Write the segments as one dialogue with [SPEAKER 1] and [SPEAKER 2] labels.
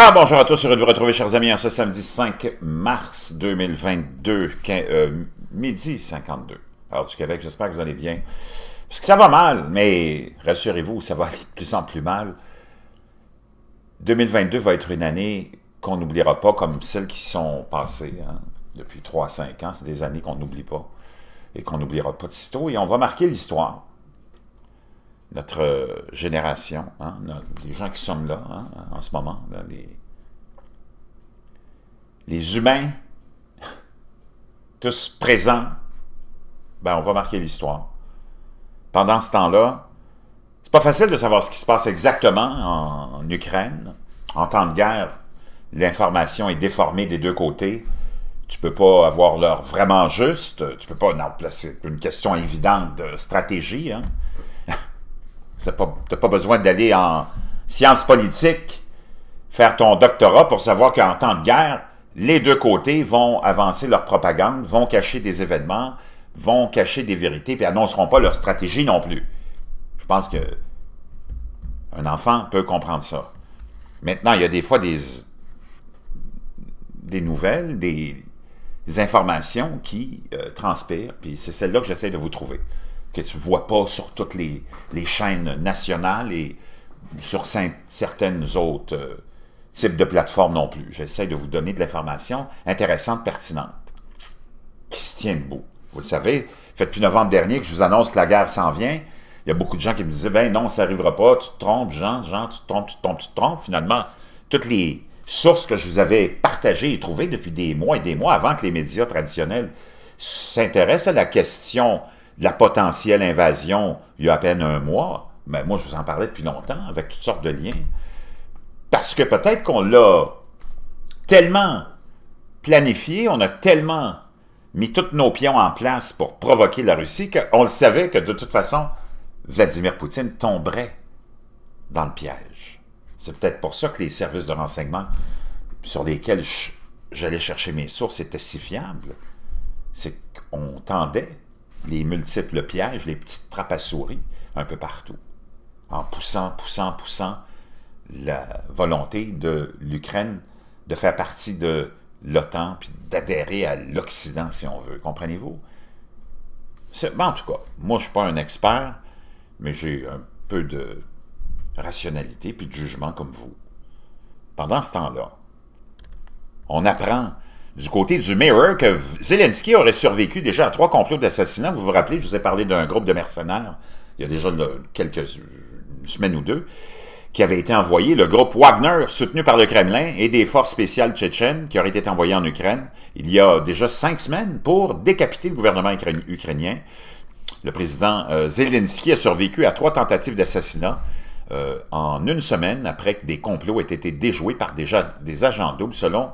[SPEAKER 1] Ah, bonjour à tous, heureux de vous retrouver chers amis en ce samedi 5 mars 2022, euh, midi 52, Alors du Québec, j'espère que vous allez bien. Parce que ça va mal, mais rassurez-vous, ça va aller de plus en plus mal. 2022 va être une année qu'on n'oubliera pas comme celles qui sont passées hein, depuis 3-5 ans. C'est des années qu'on n'oublie pas et qu'on n'oubliera pas de sitôt. Et on va marquer l'histoire notre euh, génération, hein, les gens qui sont là hein, en ce moment, les, humains, tous présents, ben, on va marquer l'histoire. Pendant ce temps-là, c'est pas facile de savoir ce qui se passe exactement en, Ukraine. En temps de guerre, l'information est déformée des deux côtés. Tu peux pas avoir l'heure vraiment juste. Tu peux pas placer une question évidente de stratégie. Hein. Tu n'as pas besoin d'aller en sciences politiques faire ton doctorat pour savoir qu'en temps de guerre, les deux côtés vont avancer leur propagande, vont cacher des événements, vont cacher des vérités, puis annonceront pas leur stratégie non plus. Je pense que un enfant peut comprendre ça. Maintenant, il y a des fois des, des nouvelles, des, informations qui euh, transpirent, puis c'est celle-là que j'essaie de vous trouver que tu ne vois pas sur toutes les, les, chaînes nationales et sur certaines autres euh, types de plateformes non plus. J'essaie de vous donner de l'information intéressante, pertinente, qui se tient debout. Vous le savez, fait depuis novembre dernier que je vous annonce que la guerre s'en vient. Il y a beaucoup de gens qui me disaient, ben non, ça n'arrivera pas, tu te trompes, Jean, Jean, tu te trompes, tu te trompes, tu te trompes. Finalement, toutes les sources que je vous avais partagées et trouvées depuis des mois et des mois avant que les médias traditionnels s'intéressent à la question la potentielle invasion il y a à peine un mois, mais moi, je vous en parlais depuis longtemps, avec toutes sortes de liens, parce que peut-être qu'on l'a tellement planifié, on a tellement mis tous nos pions en place pour provoquer la Russie qu'on le savait que de toute façon, Vladimir Poutine tomberait dans le piège. C'est peut-être pour ça que les services de renseignement sur lesquels j'allais chercher mes sources étaient si fiables. C'est qu'on tendait les multiples pièges, les petites trappes à souris un peu partout, en poussant, poussant, poussant la volonté de l'Ukraine de faire partie de l'OTAN puis d'adhérer à l'Occident, si on veut. Comprenez-vous? Ben, en tout cas, moi, je ne suis pas un expert, mais j'ai un peu de rationalité puis de jugement comme vous. Pendant ce temps-là, on apprend du côté du Mirror que Zelensky aurait survécu déjà à trois complots d'assassinat. Vous vous rappelez, je vous ai parlé d'un groupe de mercenaires il y a déjà quelques semaines ou deux qui avait été envoyé, le groupe Wagner, soutenu par le Kremlin, et des forces spéciales tchétchènes qui auraient été envoyées en Ukraine il y a déjà cinq semaines pour décapiter le gouvernement ukrainien. Le président euh, Zelensky a survécu à trois tentatives d'assassinat euh, en une semaine après que des complots aient été déjoués par déjà des agents doubles selon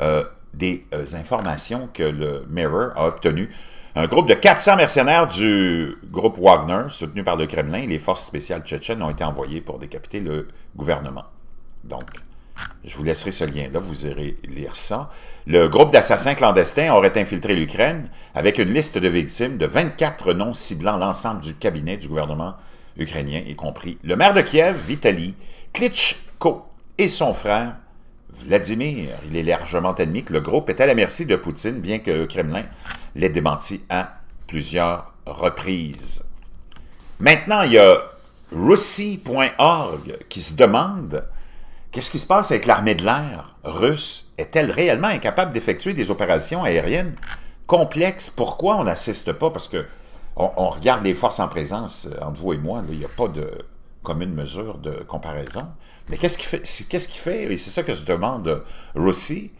[SPEAKER 1] euh, des euh, informations que le Mirror a obtenues. Un groupe de 400 mercenaires du groupe Wagner, soutenu par le Kremlin et les forces spéciales tchétchènes, ont été envoyés pour décapiter le gouvernement. Donc, je vous laisserai ce lien-là, vous irez lire ça. Le groupe d'assassins clandestins aurait infiltré l'Ukraine avec une liste de victimes de 24 noms ciblant l'ensemble du cabinet du gouvernement ukrainien, y compris le maire de Kiev, Vitaly Klitschko, et son frère Vladimir, il est largement admis que le groupe est à la merci de Poutine, bien que le Kremlin l'ait démenti à plusieurs reprises. Maintenant, il y a Russie.org qui se demande qu'est-ce qui se passe avec l'armée de l'air russe. Est-elle réellement incapable d'effectuer des opérations aériennes complexes? Pourquoi on n'assiste pas? Parce que on, regarde les forces en présence, euh, entre vous et moi, il n'y a pas de comme une mesure de comparaison. Mais qu'est-ce qui fait, et c'est ça que se demande Rossi,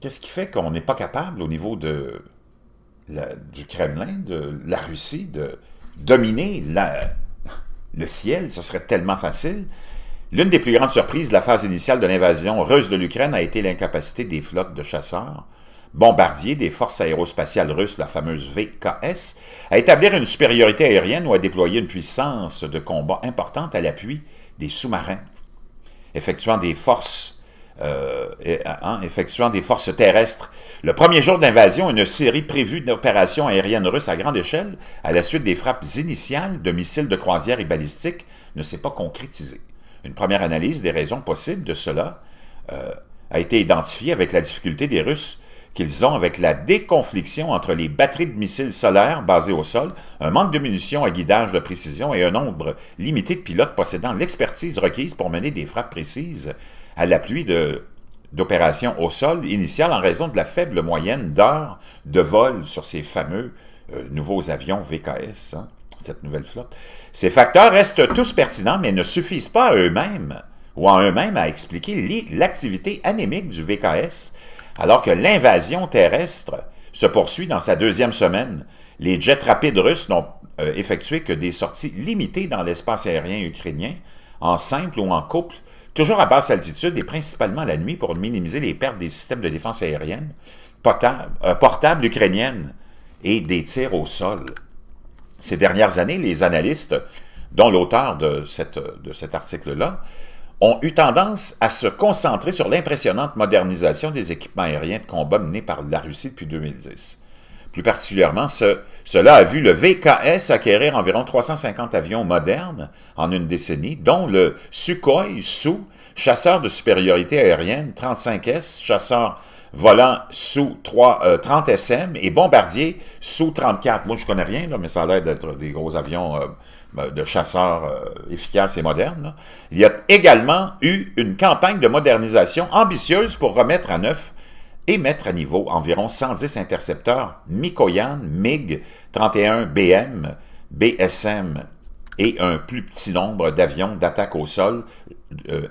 [SPEAKER 1] qu'est-ce qui fait qu'on n'est pas capable au niveau de du Kremlin, de la Russie, de dominer la, le ciel, ce serait tellement facile. L'une des plus grandes surprises de la phase initiale de l'invasion russe de l'Ukraine a été l'incapacité des flottes de chasseurs Bombardier des forces aérospatiales russes, la fameuse VKS, à établir une supériorité aérienne ou à déployer une puissance de combat importante à l'appui des sous-marins, effectuant des forces euh, hein, hein, effectuant des forces terrestres. Le premier jour d'invasion, une série prévue d'opérations aériennes russes à grande échelle, à la suite des frappes initiales de missiles de croisière et balistiques, ne s'est pas concrétisée. Une première analyse des raisons possibles de cela euh, a été identifiée avec la difficulté des Russes qu'ils ont avec la déconfliction entre les batteries de missiles solaires basées au sol, un manque de munitions à guidage de précision et un nombre limité de pilotes possédant l'expertise requise pour mener des frappes précises à l'appui de d'opérations au sol initiales en raison de la faible moyenne d'heures de vol sur ces fameux euh, nouveaux avions VKS, hein, cette nouvelle flotte. Ces facteurs restent tous pertinents, mais ne suffisent pas à eux-mêmes ou en eux-mêmes à expliquer l'activité anémique du VKS alors que l'invasion terrestre se poursuit dans sa deuxième semaine. Les jets rapides russes n'ont euh, effectué que des sorties limitées dans l'espace aérien ukrainien, en simple ou en couple, toujours à basse altitude et principalement la nuit pour minimiser les pertes des systèmes de défense aérienne euh, portables, ukrainiennes et des tirs au sol. Ces dernières années, les analystes, dont l'auteur de cet article-là, ont eu tendance à se concentrer sur l'impressionnante modernisation des équipements aériens de combat menés par la Russie depuis 2010. Plus particulièrement, cela a vu le VKS acquérir environ 350 avions modernes en une décennie, dont le Sukhoi Su, chasseur de supériorité aérienne, 35S, chasseur volant sous 30 euh, SM et bombardier sous 34. Moi, je connais rien, mais ça a l'air d'être des gros avions euh, ben, de chasseurs euh, efficaces et modernes. Il y a également eu une campagne de modernisation ambitieuse pour remettre à neuf et mettre à niveau environ 110 intercepteurs Mikoyan, MiG, 31 BM, BSM et un plus petit nombre d'avions d'attaque au sol,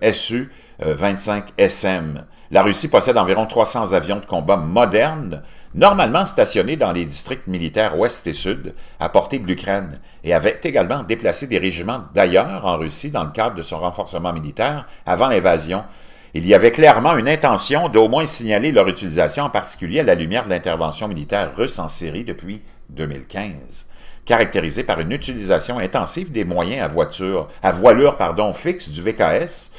[SPEAKER 1] SU-25SM. La Russie possède environ 300 avions de combat modernes, normalement stationnés dans les districts militaires ouest et sud, à portée de l'Ukraine, et avait également déplacé des régiments d'ailleurs en Russie dans le cadre de son renforcement militaire avant l'invasion. Il y avait clairement une intention d'au moins signaler leur utilisation, en particulier à la lumière de l'intervention militaire russe en Syrie depuis 2015 caractérisée par une utilisation intensive des moyens à voiture, à voilure pardon, fixe du VKS,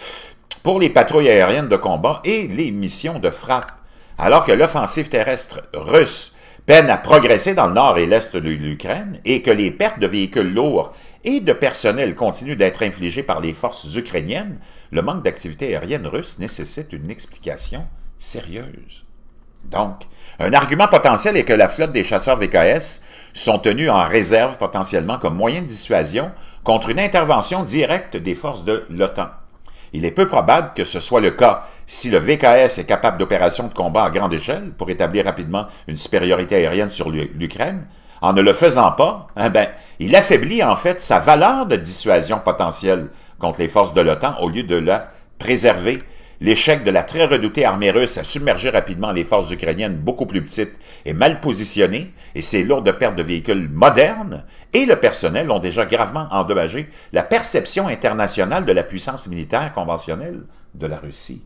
[SPEAKER 1] pour les patrouilles aériennes de combat et les missions de frappe, alors que l'offensive terrestre russe peine à progresser dans le nord et l'est de l'Ukraine et que les pertes de véhicules lourds et de personnel continuent d'être infligées par les forces ukrainiennes, le manque d'activité aérienne russe nécessite une explication sérieuse. Donc, un argument potentiel est que la flotte des chasseurs VKS sont tenues en réserve potentiellement comme moyen de dissuasion contre une intervention directe des forces de l'OTAN. Il est peu probable que ce soit le cas si le VKS est capable d'opérations de combat à grande échelle pour établir rapidement une supériorité aérienne sur l'Ukraine. En ne le faisant pas, eh ben, il affaiblit en fait sa valeur de dissuasion potentielle contre les forces de l'OTAN au lieu de la préserver. L'échec de la très redoutée armée russe a submergé rapidement les forces ukrainiennes beaucoup plus petites et mal positionnées, et ses lourdes pertes de véhicules modernes et le personnel ont déjà gravement endommagé la perception internationale de la puissance militaire conventionnelle de la Russie.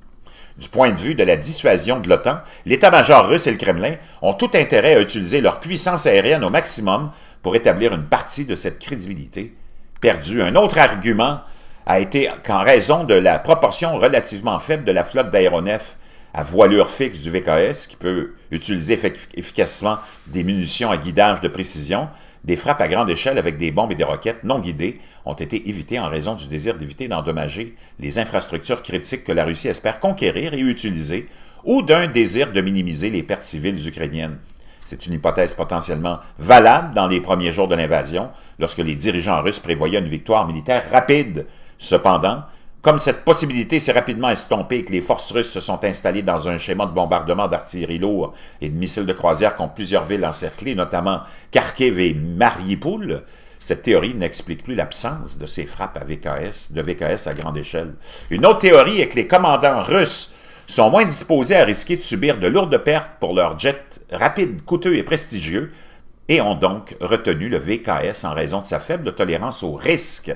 [SPEAKER 1] Du point de vue de la dissuasion de l'OTAN, l'état-major russe et le Kremlin ont tout intérêt à utiliser leur puissance aérienne au maximum pour établir une partie de cette crédibilité perdue. Un autre argument a été qu'en raison de la proportion relativement faible de la flotte d'aéronefs à voilure fixe du VKS, qui peut utiliser efficacement des munitions à guidage de précision, des frappes à grande échelle avec des bombes et des roquettes non guidées ont été évitées en raison du désir d'éviter d'endommager les infrastructures critiques que la Russie espère conquérir et utiliser, ou d'un désir de minimiser les pertes civiles ukrainiennes. C'est une hypothèse potentiellement valable dans les premiers jours de l'invasion, lorsque les dirigeants russes prévoyaient une victoire militaire rapide Cependant, comme cette possibilité s'est rapidement estompée et que les forces russes se sont installées dans un schéma de bombardement d'artillerie lourde et de missiles de croisière contre plusieurs villes encerclées, notamment Kharkiv et Mariupol, cette théorie n'explique plus l'absence de ces frappes VKS, de VKS à grande échelle. Une autre théorie est que les commandants russes sont moins disposés à risquer de subir de lourdes pertes pour leurs jets rapides, coûteux et prestigieux, et ont donc retenu le VKS en raison de sa faible tolérance au risque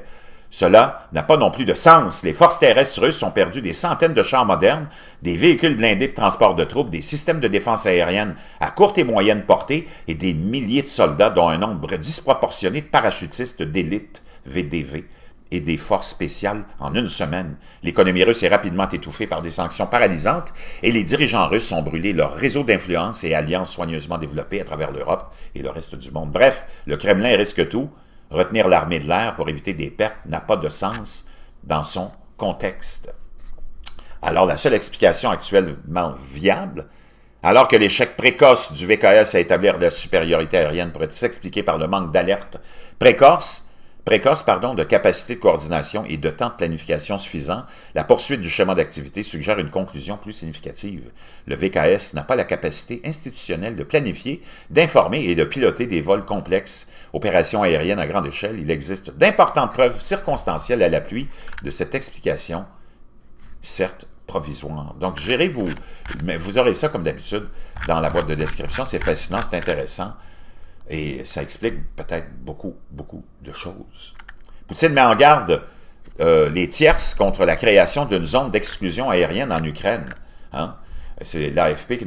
[SPEAKER 1] cela n'a pas non plus de sens. Les forces terrestres russes ont perdu des centaines de chars modernes, des véhicules blindés de transport de troupes, des systèmes de défense aérienne à courte et moyenne portée et des milliers de soldats, dont un nombre disproportionné de parachutistes d'élite VDV et des forces spéciales en une semaine. L'économie russe est rapidement étouffée par des sanctions paralysantes et les dirigeants russes ont brûlé leur réseau d'influence et alliances soigneusement développées à travers l'Europe et le reste du monde. Bref, le Kremlin risque tout Retenir l'armée de l'air pour éviter des pertes n'a pas de sens dans son contexte. Alors, la seule explication actuellement viable, alors que l'échec précoce du VKS à établir la supériorité aérienne pourrait s'expliquer par le manque d'alerte précoce, précoce pardon, de capacité de coordination et de temps de planification suffisant, la poursuite du chemin d'activité suggère une conclusion plus significative. Le VKS n'a pas la capacité institutionnelle de planifier, d'informer et de piloter des vols complexes, opérations aériennes à grande échelle. Il existe d'importantes preuves circonstancielles à l'appui de cette explication, certes provisoire. Donc, gérez vous mais vous aurez ça comme d'habitude dans la boîte de description. C'est fascinant, c'est intéressant. Et ça explique peut-être beaucoup, beaucoup de choses. Poutine met en garde euh, les tierces contre la création d'une zone d'exclusion aérienne en Ukraine. Hein. C'est l'AFP, qui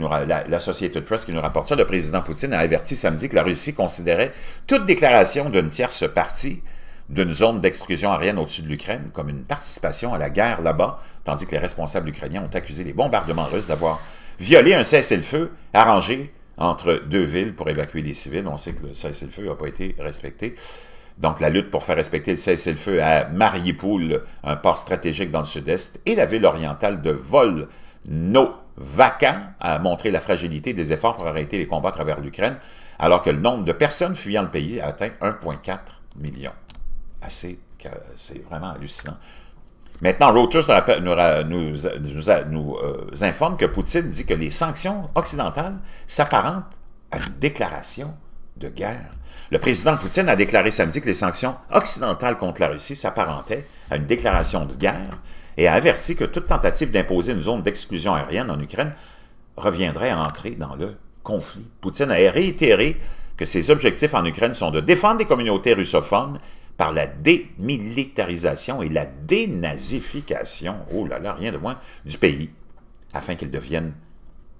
[SPEAKER 1] l'Associated Press qui nous rapporte ça. Le président Poutine a averti samedi que la Russie considérait toute déclaration d'une tierce partie d'une zone d'exclusion aérienne au-dessus de l'Ukraine comme une participation à la guerre là-bas, tandis que les responsables ukrainiens ont accusé les bombardements russes d'avoir violé un cessez-le-feu arrangé entre deux villes pour évacuer les civils. On sait que le cessez-le-feu n'a pas été respecté. Donc, la lutte pour faire respecter le cessez-le-feu à Mariupol, un port stratégique dans le sud-est, et la ville orientale de Volnovakha a montré la fragilité des efforts pour arrêter les combats à travers l'Ukraine, alors que le nombre de personnes fuyant le pays a atteint 1,4 million. c'est vraiment hallucinant. Maintenant, Reuters nous, euh, informe que Poutine dit que les sanctions occidentales s'apparentent à une déclaration de guerre. Le président Poutine a déclaré samedi que les sanctions occidentales contre la Russie s'apparentaient à une déclaration de guerre et a averti que toute tentative d'imposer une zone d'exclusion aérienne en Ukraine reviendrait à entrer dans le conflit. Poutine a réitéré que ses objectifs en Ukraine sont de défendre les communautés russophones par la démilitarisation et la dénazification, oh là là, rien de moins, du pays, afin qu'il devienne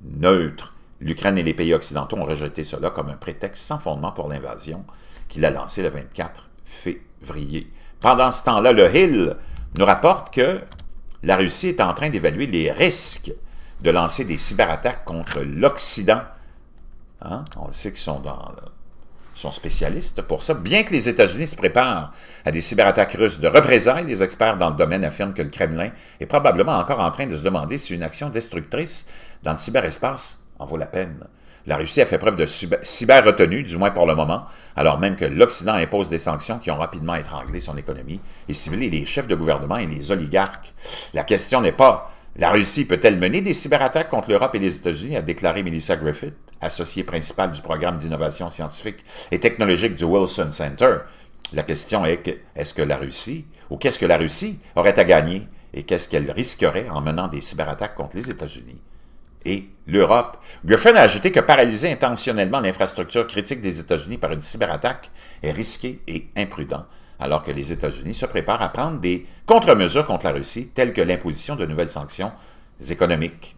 [SPEAKER 1] neutre. L'Ukraine et les pays occidentaux ont rejeté cela comme un prétexte sans fondement pour l'invasion qu'il a lancée le 24 février. Pendant ce temps-là, le Hill nous rapporte que la Russie est en train d'évaluer les risques de lancer des cyberattaques contre l'Occident. Hein? On le sait qu'ils sont dans sont spécialistes pour ça. Bien que les États-Unis se préparent à des cyberattaques russes de représailles, des experts dans le domaine affirment que le Kremlin est probablement encore en train de se demander si une action destructrice dans le cyberespace en vaut la peine. La Russie a fait preuve de cyber-retenue, du moins pour le moment, alors même que l'Occident impose des sanctions qui ont rapidement étranglé son économie et ciblé les chefs de gouvernement et les oligarques. La question n'est pas la Russie peut-elle mener des cyberattaques contre l'Europe et les États-Unis, a déclaré Melissa Griffith, associé principal du programme d'innovation scientifique et technologique du Wilson Center. La question est que, est-ce que la Russie, ou qu'est-ce que la Russie aurait à gagner et qu'est-ce qu'elle risquerait en menant des cyberattaques contre les États-Unis et l'Europe. Griffin a ajouté que paralyser intentionnellement l'infrastructure critique des États-Unis par une cyberattaque est risqué et imprudent, alors que les États-Unis se préparent à prendre des contre-mesures contre la Russie, telles que l'imposition de nouvelles sanctions économiques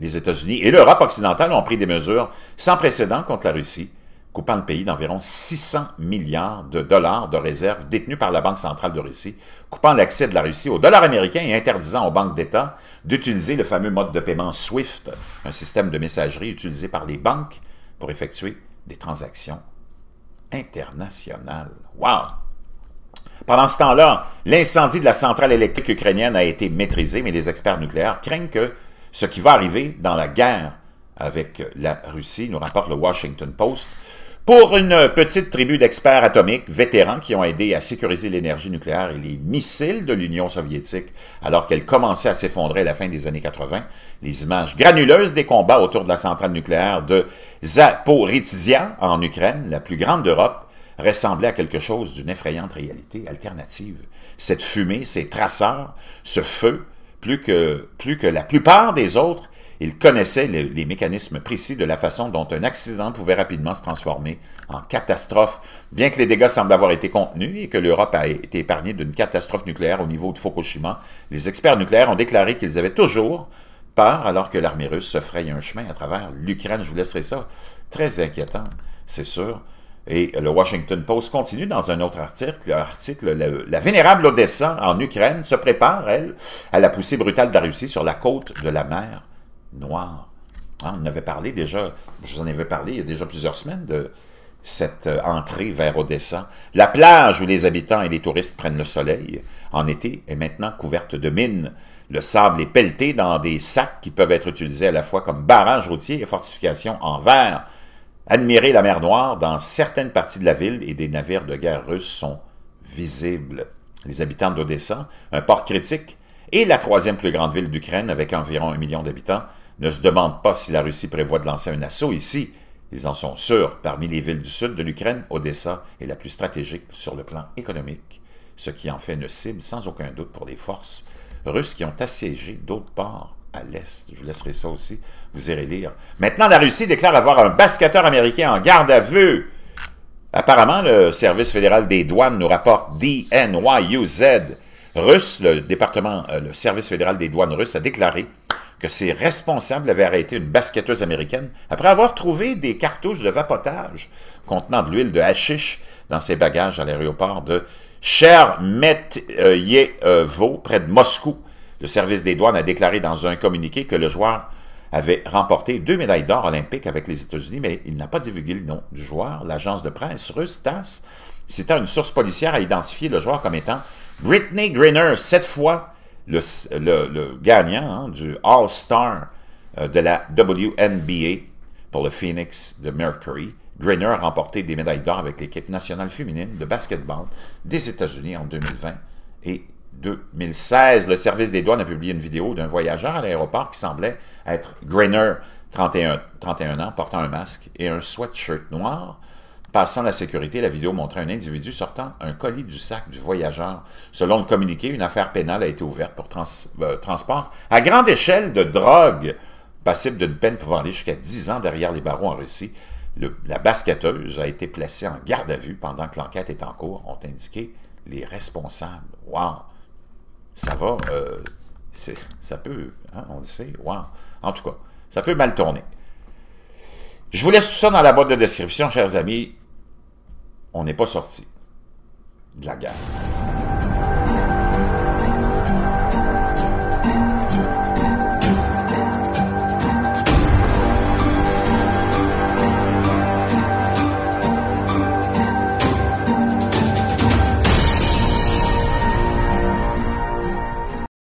[SPEAKER 1] les États-Unis et l'Europe occidentale ont pris des mesures sans précédent contre la Russie, coupant le pays d'environ 600 milliards de dollars de réserves détenues par la Banque centrale de Russie, coupant l'accès de la Russie au dollar américain et interdisant aux banques d'État d'utiliser le fameux mode de paiement SWIFT, un système de messagerie utilisé par les banques pour effectuer des transactions internationales. Wow! Pendant ce temps-là, l'incendie de la centrale électrique ukrainienne a été maîtrisé, mais les experts nucléaires craignent que ce qui va arriver dans la guerre avec la Russie, nous rapporte le Washington Post, pour une petite tribu d'experts atomiques vétérans qui ont aidé à sécuriser l'énergie nucléaire et les missiles de l'Union soviétique alors qu'elle commençait à s'effondrer à la fin des années 80, les images granuleuses des combats autour de la centrale nucléaire de Zaporizhia en Ukraine, la plus grande d'Europe, ressemblaient à quelque chose d'une effrayante réalité alternative. Cette fumée, ces traceurs, ce feu plus que, la plupart des autres, ils connaissaient les, les mécanismes précis de la façon dont un accident pouvait rapidement se transformer en catastrophe. Bien que les dégâts semblent avoir été contenus et que l'Europe a été épargnée d'une catastrophe nucléaire au niveau de Fukushima, les experts nucléaires ont déclaré qu'ils avaient toujours peur alors que l'armée russe se fraye un chemin à travers l'Ukraine. Je vous laisserai ça. Très inquiétant, c'est sûr. Et le Washington Post continue dans un autre article, l'article, la, vénérable Odessa en Ukraine se prépare, elle, à la poussée brutale de la Russie sur la côte de la mer Noire. Ah, on avait parlé déjà, je vous en avais parlé il y a déjà plusieurs semaines de cette euh, entrée vers Odessa. La plage où les habitants et les touristes prennent le soleil en été est maintenant couverte de mines. Le sable est pelleté dans des sacs qui peuvent être utilisés à la fois comme barrages routier et fortifications en verre. Admirer la mer Noire dans certaines parties de la ville et des navires de guerre russes sont visibles. Les habitants d'Odessa, un port critique, et la troisième plus grande ville d'Ukraine avec environ un million d'habitants, ne se demandent pas si la Russie prévoit de lancer un assaut ici. Ils en sont sûrs. Parmi les villes du sud de l'Ukraine, Odessa est la plus stratégique sur le plan économique, ce qui en fait une cible sans aucun doute pour les forces russes qui ont assiégé d'autres ports à l'Est. Je laisserai ça aussi. Vous irez lire. Maintenant, la Russie déclare avoir un basketteur américain en garde à vue. Apparemment, le service fédéral des douanes nous rapporte DNYUZ russe. Le département, euh, le service fédéral des douanes russes a déclaré que ses responsables avaient arrêté une basketteuse américaine après avoir trouvé des cartouches de vapotage contenant de l'huile de hashish dans ses bagages à l'aéroport de Chermetyevo, près de Moscou. Le service des douanes a déclaré dans un communiqué que le joueur avait remporté deux médailles d'or olympiques avec les États-Unis, mais il n'a pas divulgué le nom du joueur. L'agence de presse russe TASS, citant une source policière, a identifié le joueur comme étant Britney Grinner, cette fois le, gagnant hein, du All-Star euh, de la WNBA pour le Phoenix de Mercury. Grinner a remporté des médailles d'or avec l'équipe nationale féminine de basketball des États-Unis en 2020 et 2016, le service des douanes a publié une vidéo d'un voyageur à l'aéroport qui semblait être Grainer, 31, ans, portant un masque et un sweatshirt noir. Passant la sécurité, la vidéo montrait un individu sortant un colis du sac du voyageur. Selon le communiqué, une affaire pénale a été ouverte pour euh, transport à grande échelle de drogue, passible d'une peine pouvant vendre jusqu'à 10 ans derrière les barreaux en Russie. la basketteuse a été placée en garde à vue pendant que l'enquête est en cours, ont indiqué les responsables. Wow! ça va, euh, ça peut, hein, on le sait, wow. En tout cas, ça peut mal tourner. Je vous laisse tout ça dans la boîte de description, chers amis. On n'est pas sorti de la guerre.